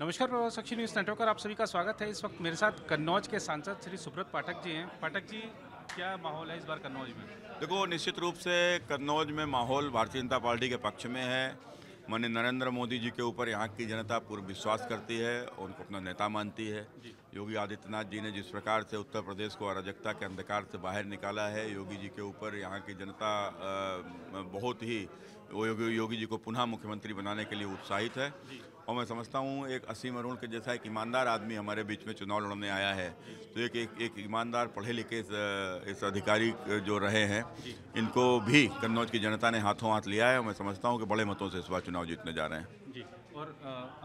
नमस्कार प्रभाव साक्षी news network पर आप सभी का स्वागत है इस वक्त मेरे साथ कन्नौज के सांसद श्री सुब्रत पाठक जी हैं पाठक जी क्या माहौल है इस बार कन्नौज में देखो निश्चित रूप से कन्नौज में माहौल भारतीय जनता पार्टी के पक्ष में है माननीय नरेंद्र मोदी जी के ऊपर यहाँ की जनता पूर्व विश्वास करती है उनको अपना नेता मानती है योगी आदित्यनाथ जी ने जिस प्रकार से उत्तर प्रदेश को अराजकता के अंधकार से बाहर निकाला है योगी जी के ऊपर यहाँ की जनता बहुत ही योगी योगी जी को पुनः मुख्यमंत्री बनाने के लिए उत्साहित है और मैं समझता हूँ एक असीम अरुण के जैसा एक ईमानदार आदमी हमारे बीच में चुनाव लड़ने आया है तो एक एक, एक ईमानदार पढ़े लिखे इस, इस अधिकारी जो रहे हैं इनको भी कन्नौज की जनता ने हाथों हाथ लिया है और मैं समझता हूँ कि बड़े मतों से इस बार चुनाव जीतने जा रहे हैं और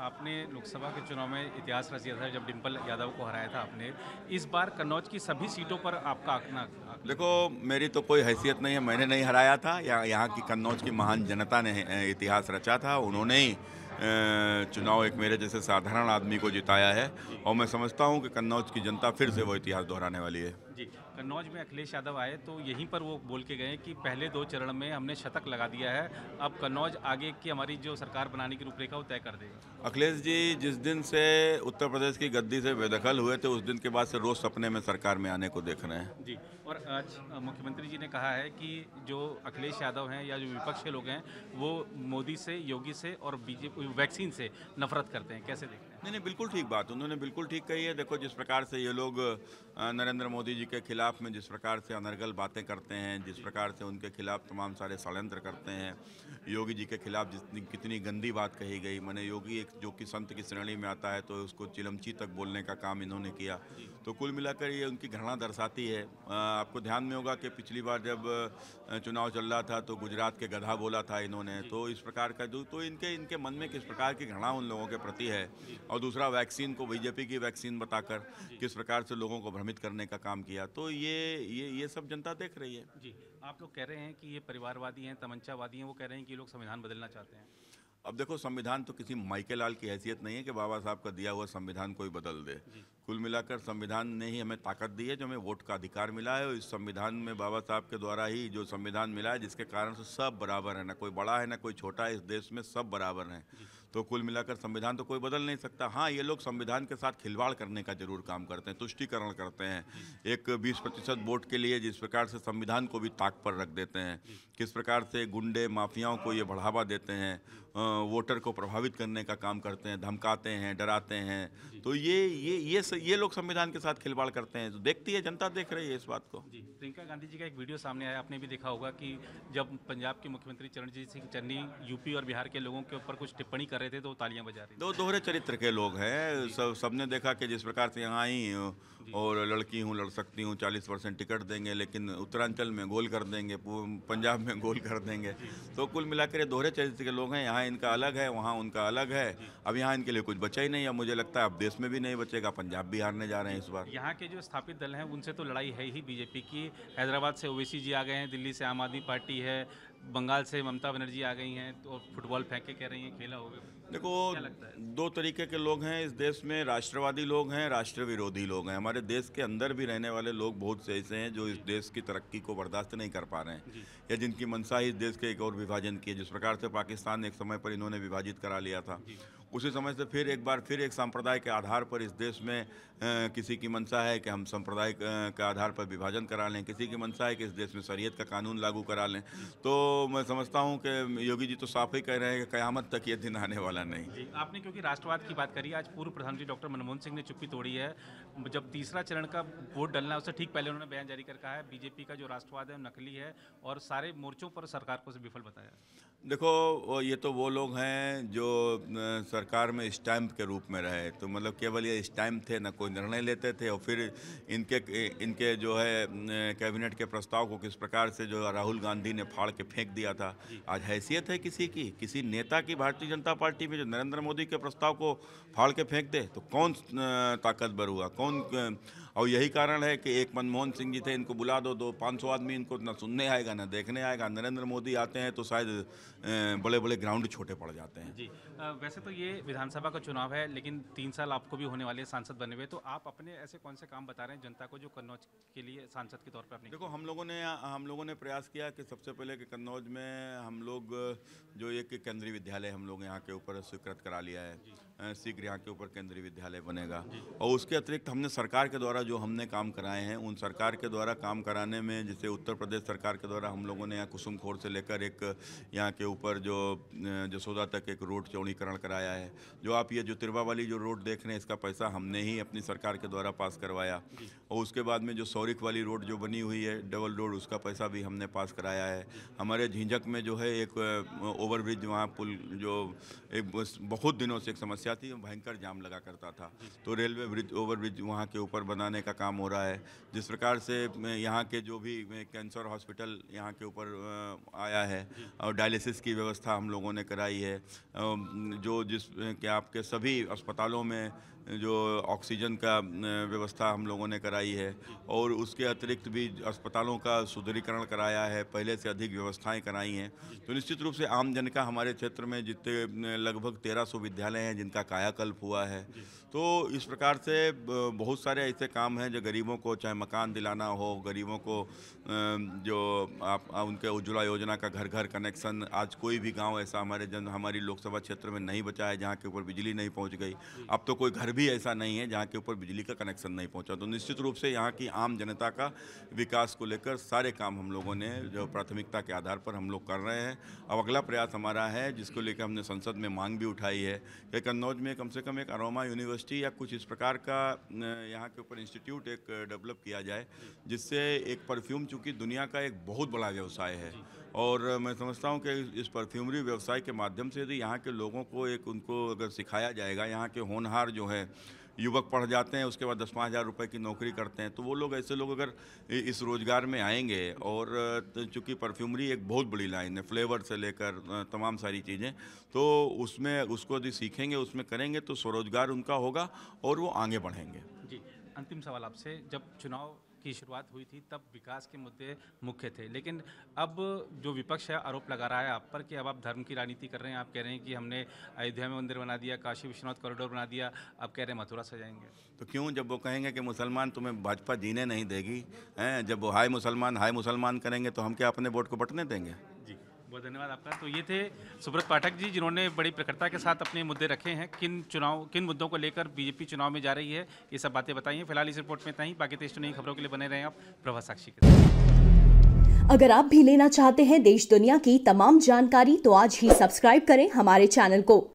आपने लोकसभा के चुनाव में इतिहास रच दिया था जब डिम्पल यादव को हराया था आपने इस बार कन्नौज की सभी सीटों पर आपका आंकना देखो मेरी तो कोई हैसियत नहीं है मैंने नहीं हराया था या यहाँ की कन्नौज की महान जनता ने इतिहास रचा था उन्होंने ही चुनाव एक मेरे जैसे साधारण आदमी को जिताया है और मैं समझता हूँ कि कन्नौज की जनता फिर से वो इतिहास दोहराने वाली है जी कन्नौज में अखिलेश यादव आए तो यहीं पर वो बोल के गए कि पहले दो चरण में हमने शतक लगा दिया है अब कन्नौज आगे की हमारी जो सरकार बनाने की रूपरेखा वो तय कर देगा अखिलेश जी जिस दिन से उत्तर प्रदेश की गद्दी से बेदखल हुए थे उस दिन के बाद से रोज सपने में सरकार में आने को देख रहे हैं जी और आज मुख्यमंत्री जी ने कहा है कि जो अखिलेश यादव हैं या जो विपक्ष के लोग हैं वो मोदी से योगी से और बीजेपी वैक्सीन से नफरत करते हैं कैसे देखें नहीं नहीं बिल्कुल ठीक बात उन्होंने बिल्कुल ठीक कही है देखो जिस प्रकार से ये लोग नरेंद्र मोदी जी के खिलाफ में जिस प्रकार से अनर्गल बातें करते हैं जिस प्रकार से उनके खिलाफ तमाम सारे षडयंत्र करते हैं योगी जी के खिलाफ जितनी कितनी गंदी बात कही गई मैंने योगी एक जो कि संत की श्रेणी में आता है तो उसको चिलमची तक बोलने का काम इन्होंने किया तो कुल मिलाकर ये उनकी घृणा दर्शाती है आपको ध्यान में होगा कि पिछली बार जब चुनाव चल रहा था तो गुजरात के गधा बोला था इन्होंने तो इस प्रकार का तो इनके इनके मन में किस प्रकार की घृणा उन लोगों के प्रति है और दूसरा वैक्सीन को बीजेपी की वैक्सीन बताकर किस प्रकार से लोगों को भ्रमित करने का काम किया तो ये ये ये सब जनता देख रही है जी आप लोग कह रहे हैं कि ये परिवारवादी हैं तमंचावादी हैं वो कह रहे हैं कि लोग संविधान बदलना चाहते हैं अब देखो संविधान तो किसी माइके लाल की हैसियत नहीं है कि बाबा साहब का दिया हुआ संविधान कोई बदल दे कुल मिलाकर संविधान ने ही हमें ताकत दी है जो हमें वोट का अधिकार मिला है और इस संविधान में बाबा साहब के द्वारा ही जो संविधान मिला है जिसके कारण से सब बराबर है ना कोई बड़ा है ना कोई छोटा है इस देश में सब बराबर हैं तो कुल मिलाकर संविधान तो कोई बदल नहीं सकता हाँ ये लोग संविधान के साथ खिलवाड़ करने का जरूर काम करते हैं तुष्टिकरण करते हैं एक 20 प्रतिशत वोट के लिए जिस प्रकार से संविधान को भी ताक पर रख देते हैं किस प्रकार से गुंडे माफियाओं को ये बढ़ावा देते हैं वोटर को प्रभावित करने का काम करते हैं धमकाते हैं डराते हैं तो ये ये ये स, ये लोग संविधान के साथ खिलवाड़ करते हैं तो देखती है जनता देख रही है इस बात को जी प्रियंका गांधी जी का एक वीडियो सामने आया आपने भी देखा होगा कि जब पंजाब के मुख्यमंत्री चरणजीत सिंह चन्नी यूपी और बिहार के लोगों के ऊपर कुछ टिप्पणी कर कर रहे थे तो तालियां बजा रहे थे दो दोहरे चरित्र के लोग हैं सब सबने देखा कि जिस प्रकार से यहाँ आई और लड़की हूँ लड़ सकती हूँ चालीस परसेंट टिकट देंगे लेकिन उत्तरांचल में गोल कर देंगे पंजाब में गोल कर देंगे तो कुल मिलाकर ये दोहरे चरित्र के लोग हैं यहाँ इनका अलग है वहाँ उनका अलग है अब यहाँ इनके लिए कुछ बचा ही नहीं अब मुझे लगता है अब देश में भी नहीं बचेगा पंजाब भी हारने जा रहे हैं इस बार यहाँ के जो स्थापित दल हैं उनसे तो लड़ाई है ही बीजेपी की हैदराबाद से ओवैसी जी आ गए हैं दिल्ली से आम आदमी पार्टी है बंगाल से ममता बनर्जी आ गई हैं तो फुटबॉल फेंक के कह रही हैं खेला होगा देखो दो तरीके के लोग हैं इस देश में राष्ट्रवादी लोग हैं राष्ट्र विरोधी लोग हैं हमारे देश के अंदर भी रहने वाले लोग बहुत से ऐसे हैं जो इस देश की तरक्की को बर्दाश्त नहीं कर पा रहे हैं या जिनकी मनसा इस देश के एक और विभाजन की है जिस प्रकार से पाकिस्तान एक समय पर इन्होंने विभाजित करा लिया था उसी समय से फिर एक बार फिर एक संप्रदाय के आधार पर इस देश में किसी की मंशा है कि हम संप्रदाय के आधार पर विभाजन करा लें किसी की मंशा है कि इस देश में शरीयत का कानून लागू करा लें तो मैं समझता हूँ कि योगी जी तो साफ ही कह रहे हैं कि कयामत तक ये दिन आने वाला नहीं आपने क्योंकि राष्ट्रवाद की बात करी आज पूर्व प्रधानमंत्री डॉक्टर मनमोहन सिंह ने चुप्पी तोड़ी है जब तीसरा चरण का वोट डलना है उससे ठीक पहले उन्होंने बयान जारी कर कहा है बीजेपी का जो राष्ट्रवाद है नकली है और सारे मोर्चों पर सरकार को विफल बताया देखो ये तो वो लोग हैं जो सरकार में स्टैम्प के रूप में रहे तो मतलब केवल ये स्टैम्प थे ना कोई निर्णय लेते थे और फिर इनके इनके जो है कैबिनेट के प्रस्ताव को किस प्रकार से जो राहुल गांधी ने फाड़ के फेंक दिया था आज हैसियत है किसी की किसी नेता की भारतीय जनता पार्टी में जो नरेंद्र मोदी के प्रस्ताव को फाड़ के फेंक दे तो कौन ताकतवर हुआ कौन और यही कारण है कि एक मनमोहन सिंह जी थे इनको बुला दो दो पाँच सौ आदमी इनको ना सुनने आएगा ना देखने आएगा नरेंद्र मोदी आते हैं तो शायद बड़े बड़े ग्राउंड छोटे पड़ जाते हैं जी वैसे तो ये विधानसभा का चुनाव है लेकिन तीन साल आपको भी होने वाले सांसद बने हुए तो आप अपने ऐसे कौन से काम बता रहे हैं जनता को जो कन्नौज के लिए सांसद के तौर पर अपने देखो हम लोगों ने हम लोगों ने प्रयास किया कि सबसे पहले कि कन्नौज में हम लोग जो एक केंद्रीय विद्यालय हम लोग यहाँ के ऊपर स्वीकृत करा लिया है शीघ्र यहाँ के ऊपर केंद्रीय विद्यालय बनेगा और उसके अतिरिक्त हमने सरकार के द्वारा जो हमने काम कराए हैं उन सरकार के द्वारा काम कराने में जैसे उत्तर प्रदेश सरकार के द्वारा हम लोगों ने यहाँ कुसुमखोर से लेकर एक यहाँ के ऊपर जो जसोदा तक एक रोड चौड़ीकरण कराया है जो आप ये जो तिरवा वाली जो रोड देख रहे हैं इसका पैसा हमने ही अपनी सरकार के द्वारा पास करवाया और उसके बाद में जो सौरिक वाली रोड जो बनी हुई है डबल रोड उसका पैसा भी हमने पास कराया है हमारे झिझक में जो है एक ओवरब्रिज वहाँ पुल जो एक बहुत दिनों से एक समस्या पहुंचाती भयंकर जाम लगा करता था तो रेलवे ब्रिज ओवर ब्रिज वहाँ के ऊपर बनाने का काम हो रहा है जिस प्रकार से यहाँ के जो भी कैंसर हॉस्पिटल यहाँ के ऊपर आया है और डायलिसिस की व्यवस्था हम लोगों ने कराई है जो जिस के आपके सभी अस्पतालों में जो ऑक्सीजन का व्यवस्था हम लोगों ने कराई है और उसके अतिरिक्त भी अस्पतालों का सुदृढ़ीकरण कराया है पहले से अधिक व्यवस्थाएं कराई हैं तो निश्चित रूप से आम जन का हमारे क्षेत्र में जितने लगभग तेरह सौ विद्यालय हैं जिनका कायाकल्प हुआ है तो इस प्रकार से बहुत सारे ऐसे काम हैं जो गरीबों को चाहे मकान दिलाना हो गरीबों को जो आप उनके उज्ज्वला योजना का घर घर कनेक्शन आज कोई भी गांव ऐसा हमारे जन हमारी लोकसभा क्षेत्र में नहीं बचा है जहाँ के ऊपर बिजली नहीं पहुँच गई अब तो कोई घर भी ऐसा नहीं है जहाँ के ऊपर बिजली का कनेक्शन नहीं पहुँचा तो निश्चित रूप से यहाँ की आम जनता का विकास को लेकर सारे काम हम लोगों ने जो प्राथमिकता के आधार पर हम लोग कर रहे हैं अब अगला प्रयास हमारा है जिसको लेकर हमने संसद में मांग भी उठाई है कि कन्नौज में कम से कम एक अरोमा यूनिवर्सिटी यूनिवर्सिटी या कुछ इस प्रकार का यहाँ के ऊपर इंस्टीट्यूट एक डेवलप किया जाए जिससे एक परफ्यूम चूँकि दुनिया का एक बहुत बड़ा व्यवसाय है और मैं समझता हूँ कि इस परफ्यूमरी व्यवसाय के माध्यम से यदि यहाँ के लोगों को एक उनको अगर सिखाया जाएगा यहाँ के होनहार जो है युवक पढ़ जाते हैं उसके बाद दस पाँच हज़ार रुपये की नौकरी करते हैं तो वो लोग ऐसे लोग अगर इस रोज़गार में आएंगे और तो चूँकि परफ्यूमरी एक बहुत बड़ी लाइन है फ्लेवर से लेकर तमाम सारी चीज़ें तो उसमें उसको यदि सीखेंगे उसमें करेंगे तो स्वरोजगार उनका होगा और वो आगे बढ़ेंगे जी अंतिम सवाल आपसे जब चुनाव की शुरुआत हुई थी तब विकास के मुद्दे मुख्य थे लेकिन अब जो विपक्ष है आरोप लगा रहा है आप पर कि अब आप धर्म की राजनीति कर रहे हैं आप कह रहे हैं कि हमने अयोध्या में मंदिर बना दिया काशी विश्वनाथ कॉरिडोर बना दिया अब कह रहे हैं मथुरा सजाएंगे तो क्यों जब वो कहेंगे कि मुसलमान तुम्हें भाजपा जीने नहीं देगी हैं जब वो हाई मुसलमान हाई मुसलमान करेंगे तो हम क्या अपने वोट को बटने देंगे बहुत धन्यवाद आपका तो ये थे सुब्रत पाठक जी जिन्होंने बड़ी प्रखरता के साथ अपने मुद्दे रखे हैं किन चुनाव किन मुद्दों को लेकर बीजेपी चुनाव में जा रही है ये सब बातें बताइए फिलहाल इस रिपोर्ट में इतना ही बाकी देश तो नई खबरों के लिए बने रहे आप प्रभा साक्षी के अगर आप भी लेना चाहते हैं देश दुनिया की तमाम जानकारी तो आज ही सब्सक्राइब करें हमारे चैनल को